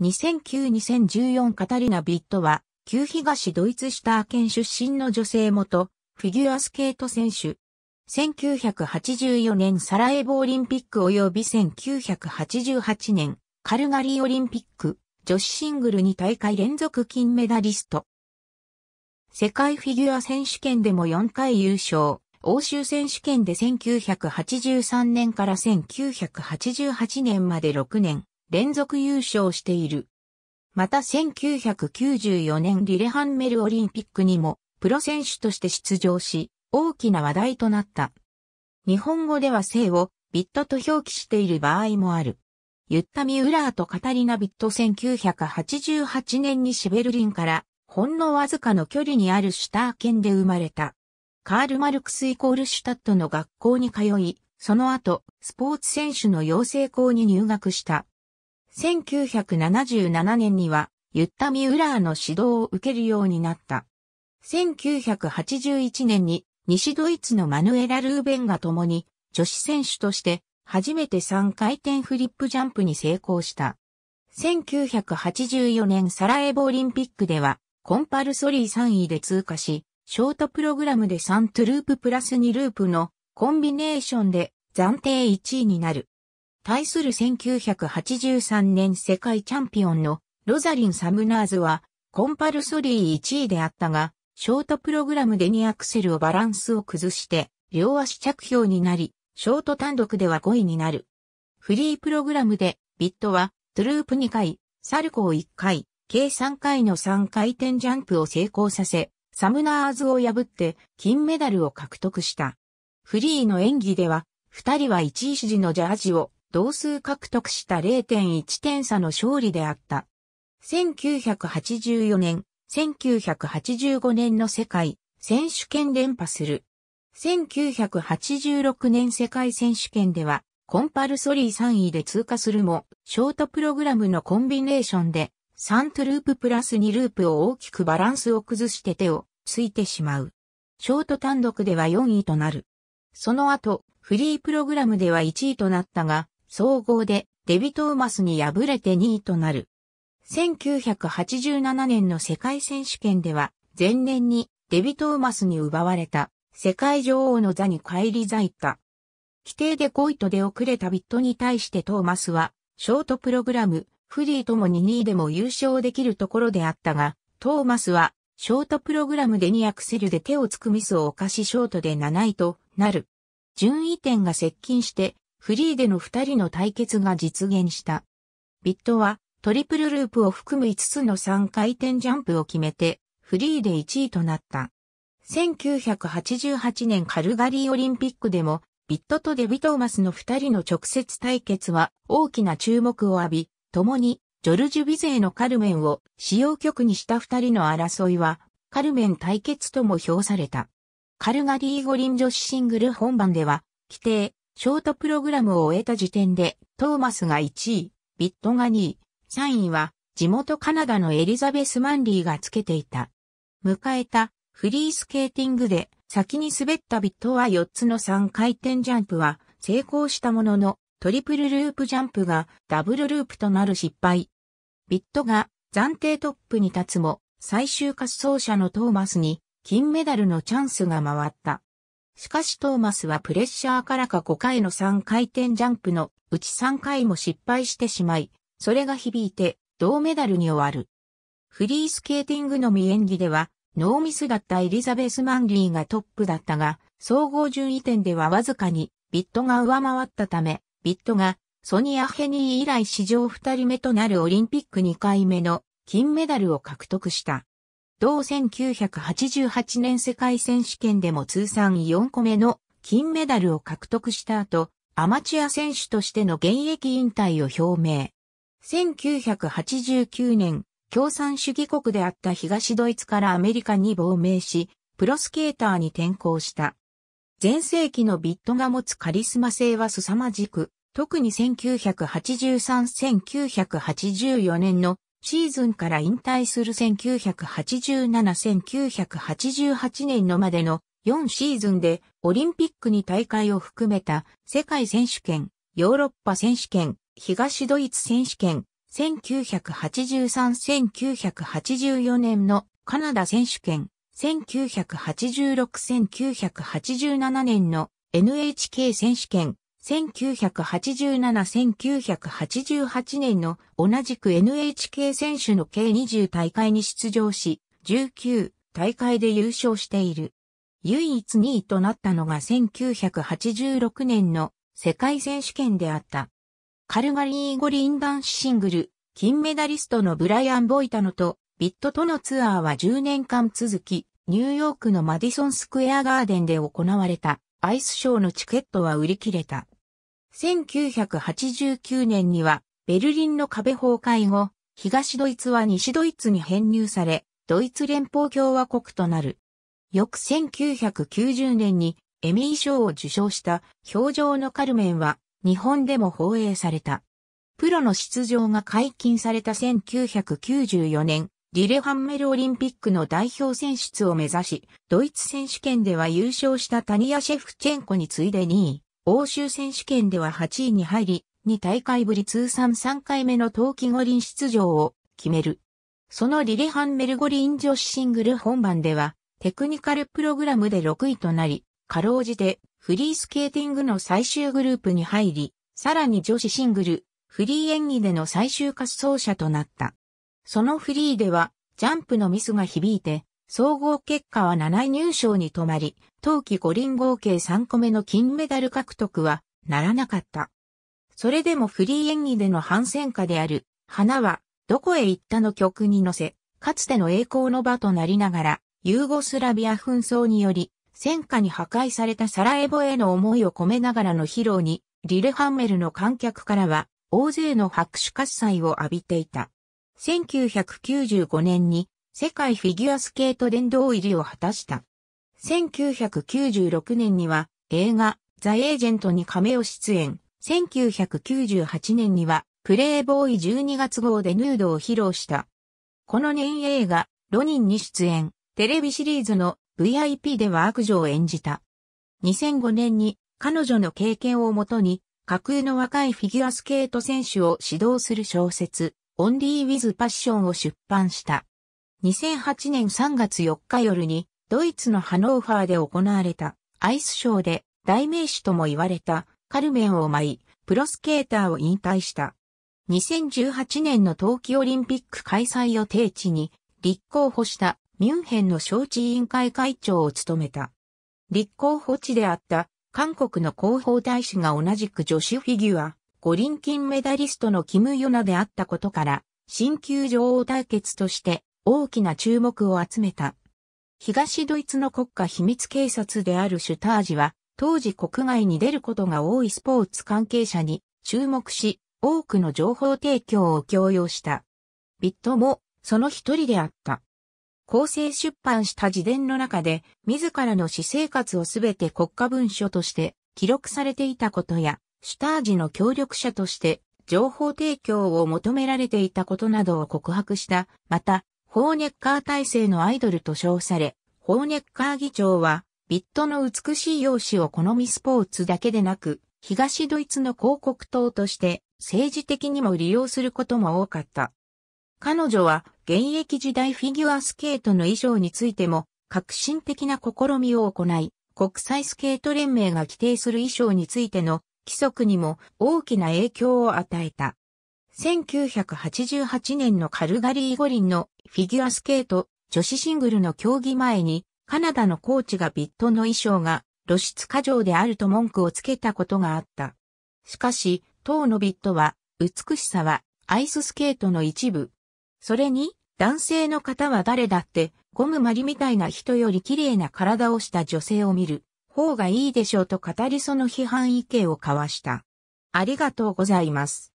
2009-2014カタリナ・ビットは、旧東ドイツシター県出身の女性元、フィギュアスケート選手。1984年サラエボオリンピック及び1988年カルガリーオリンピック女子シングル2大会連続金メダリスト。世界フィギュア選手権でも4回優勝。欧州選手権で1983年から1988年まで6年、連続優勝している。また1994年リレハンメルオリンピックにもプロ選手として出場し、大きな話題となった。日本語では性をビットと表記している場合もある。ユッタミ・ウラーとカタリナ・ビット1988年にシベルリンからほんのわずかの距離にあるシュター県で生まれた。カール・マルクスイコールシュタットの学校に通い、その後、スポーツ選手の養成校に入学した。1977年には、ユッタ・ミウラーの指導を受けるようになった。1981年に西ドイツのマヌエラ・ルーベンが共に女子選手として初めて3回転フリップジャンプに成功した。1984年サラエボオリンピックではコンパルソリー3位で通過し、ショートプログラムで3トゥループプラス2ループのコンビネーションで暫定1位になる。対する1983年世界チャンピオンのロザリン・サムナーズはコンパルソリー1位であったが、ショートプログラムで2アクセルをバランスを崩して両足着氷になり、ショート単独では5位になる。フリープログラムでビットはトゥループ2回、サルコー1回、計3回の3回転ジャンプを成功させ、サムナーズを破って金メダルを獲得した。フリーの演技では、二人は1位指示のジャージを同数獲得した0.1点差の勝利であった。1984年、1985年の世界選手権連覇する。1986年世界選手権では、コンパルソリー3位で通過するも、ショートプログラムのコンビネーションで、3トゥループプラス2ループを大きくバランスを崩して手をついてしまう。ショート単独では4位となる。その後、フリープログラムでは1位となったが、総合でデビトーマスに敗れて2位となる。1987年の世界選手権では、前年にデビトーマスに奪われた世界女王の座に返り咲いた。規定で5位と出遅れたビットに対してトーマスは、ショートプログラム、フリーともに2位でも優勝できるところであったが、トーマスは、ショートプログラムで2アクセルで手をつくミスを犯しショートで7位となる。順位点が接近して、フリーでの二人の対決が実現した。ビットはトリプルループを含む5つの3回転ジャンプを決めて、フリーで1位となった。1988年カルガリーオリンピックでも、ビットとデビトーマスの2人の直接対決は大きな注目を浴び、共にジョルジュ・ビゼーのカルメンを使用曲にした2人の争いは、カルメン対決とも評された。カルガリー五輪女子シングル本番では、規定、ショートプログラムを終えた時点で、トーマスが1位、ビットが2位、3位は、地元カナダのエリザベス・マンリーがつけていた。迎えた、フリースケーティングで、先に滑ったビットは4つの3回転ジャンプは、成功したものの、トリプルループジャンプがダブルループとなる失敗。ビットが暫定トップに立つも、最終滑走者のトーマスに金メダルのチャンスが回った。しかしトーマスはプレッシャーからか5回の3回転ジャンプのうち3回も失敗してしまい、それが響いて銅メダルに終わる。フリースケーティングのみ演技では、ノーミスだったエリザベス・マンリーがトップだったが、総合順位点ではわずかにビットが上回ったため、ビットがソニア・ヘニー以来史上2人目となるオリンピック2回目の金メダルを獲得した。同1988年世界選手権でも通算4個目の金メダルを獲得した後、アマチュア選手としての現役引退を表明。1989年、共産主義国であった東ドイツからアメリカに亡命し、プロスケーターに転向した。前世紀のビットが持つカリスマ性は凄まじく、特に1983-1984年のシーズンから引退する1987-1988年のまでの4シーズンでオリンピックに大会を含めた世界選手権、ヨーロッパ選手権、東ドイツ選手権、1983-1984年のカナダ選手権、1986-1987年の NHK 選手権、1987-1988年の同じく NHK 選手の計20大会に出場し、19大会で優勝している。唯一2位となったのが1986年の世界選手権であった。カルガリー五輪男子シングル、金メダリストのブライアン・ボイタノとビットとのツアーは10年間続き、ニューヨークのマディソン・スクエア・ガーデンで行われたアイスショーのチケットは売り切れた。1989年には、ベルリンの壁崩壊後、東ドイツは西ドイツに編入され、ドイツ連邦共和国となる。翌1990年にエミー賞を受賞した表情のカルメンは日本でも放映された。プロの出場が解禁された1994年、リレハンメルオリンピックの代表選出を目指し、ドイツ選手権では優勝したタニア・シェフチェンコに次いで2位。欧州選手権では8位に入り、2大会ぶり通算3回目の冬季五輪出場を決める。そのリレハンメル五輪女子シングル本番では、テクニカルプログラムで6位となり、かろうじてフリースケーティングの最終グループに入り、さらに女子シングル、フリー演技での最終滑走者となった。そのフリーでは、ジャンプのミスが響いて、総合結果は7位入賞に止まり、冬季五輪合計3個目の金メダル獲得はならなかった。それでもフリー演技での反戦歌である、花は、どこへ行ったの曲に乗せ、かつての栄光の場となりながら、ユーゴスラビア紛争により、戦火に破壊されたサラエボへの思いを込めながらの披露に、リレハンメルの観客からは、大勢の拍手喝采を浴びていた。1995年に世界フィギュアスケート殿堂入りを果たした。1996年には映画ザ・エージェントに亀を出演。1998年にはプレイボーイ12月号でヌードを披露した。この年映画ロニンに出演。テレビシリーズの VIP では悪女を演じた。2005年に彼女の経験をもとに架空の若いフィギュアスケート選手を指導する小説オンリー・ウィズ・パッションを出版した。2008年3月4日夜に、ドイツのハノーファーで行われた、アイスショーで、代名詞とも言われた、カルメンを舞い、プロスケーターを引退した。2018年の冬季オリンピック開催を定地に、立候補したミュンヘンの招致委員会会長を務めた。立候補地であった韓国の広報大使が同じく女子フィギュア、五輪金メダリストのキム・ヨナであったことから、新球場を対決として大きな注目を集めた。東ドイツの国家秘密警察であるシュタージは、当時国外に出ることが多いスポーツ関係者に注目し、多くの情報提供を強要した。ビットも、その一人であった。構成出版した自伝の中で、自らの私生活をすべて国家文書として記録されていたことや、シュタージの協力者として情報提供を求められていたことなどを告白した。また、ホーネッカー体制のアイドルと称され、ホーネッカー議長は、ビットの美しい容姿を好みスポーツだけでなく、東ドイツの広告塔として政治的にも利用することも多かった。彼女は現役時代フィギュアスケートの衣装についても革新的な試みを行い、国際スケート連盟が規定する衣装についての規則にも大きな影響を与えた。1988年のカルガリー五輪のフィギュアスケート女子シングルの競技前にカナダのコーチがビットの衣装が露出過剰であると文句をつけたことがあった。しかし、当のビットは美しさはアイススケートの一部。それに男性の方は誰だってゴムマリみたいな人より綺麗な体をした女性を見る方がいいでしょうと語りその批判意見を交わした。ありがとうございます。